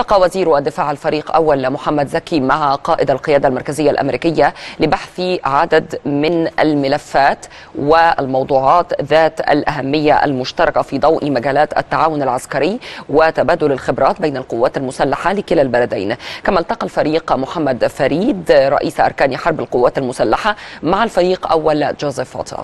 التقى وزير الدفاع الفريق أول محمد زكي مع قائد القيادة المركزية الأمريكية لبحث عدد من الملفات والموضوعات ذات الأهمية المشتركة في ضوء مجالات التعاون العسكري وتبادل الخبرات بين القوات المسلحة لكلا البلدين كما التقى الفريق محمد فريد رئيس أركان حرب القوات المسلحة مع الفريق أول جوزيف فوتل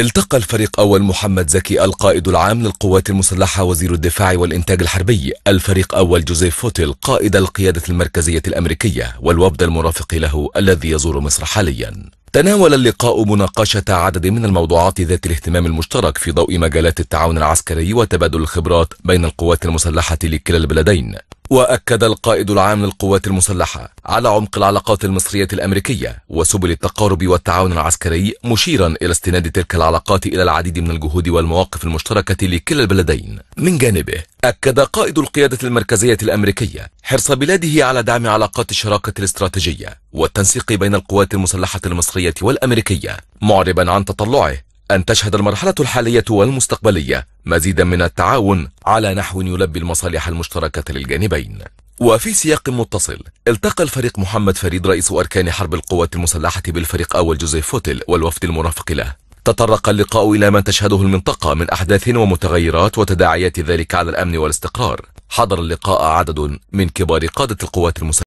التقى الفريق أول محمد زكي القائد العام للقوات المسلحة وزير الدفاع والإنتاج الحربي الفريق أول جوزيف فوتيل قائد القيادة المركزية الأمريكية والوفد المرافق له الذي يزور مصر حاليا تناول اللقاء مناقشة عدد من الموضوعات ذات الاهتمام المشترك في ضوء مجالات التعاون العسكري وتبادل الخبرات بين القوات المسلحة لكلا البلدين وأكد القائد العام للقوات المسلحة على عمق العلاقات المصرية الأمريكية وسبل التقارب والتعاون العسكري مشيرا إلى استناد تلك العلاقات إلى العديد من الجهود والمواقف المشتركة لكلا البلدين من جانبه أكد قائد القيادة المركزية الأمريكية حرص بلاده على دعم علاقات الشراكة الاستراتيجية والتنسيق بين القوات المسلحة المصرية والأمريكية معربا عن تطلعه أن تشهد المرحلة الحالية والمستقبلية مزيدا من التعاون على نحو يلبي المصالح المشتركة للجانبين وفي سياق متصل التقى الفريق محمد فريد رئيس أركان حرب القوات المسلحة بالفريق أول جوزيف فوتل والوفد المرافق له تطرق اللقاء إلى ما تشهده المنطقة من أحداث ومتغيرات وتداعيات ذلك على الأمن والاستقرار حضر اللقاء عدد من كبار قادة القوات المسلحة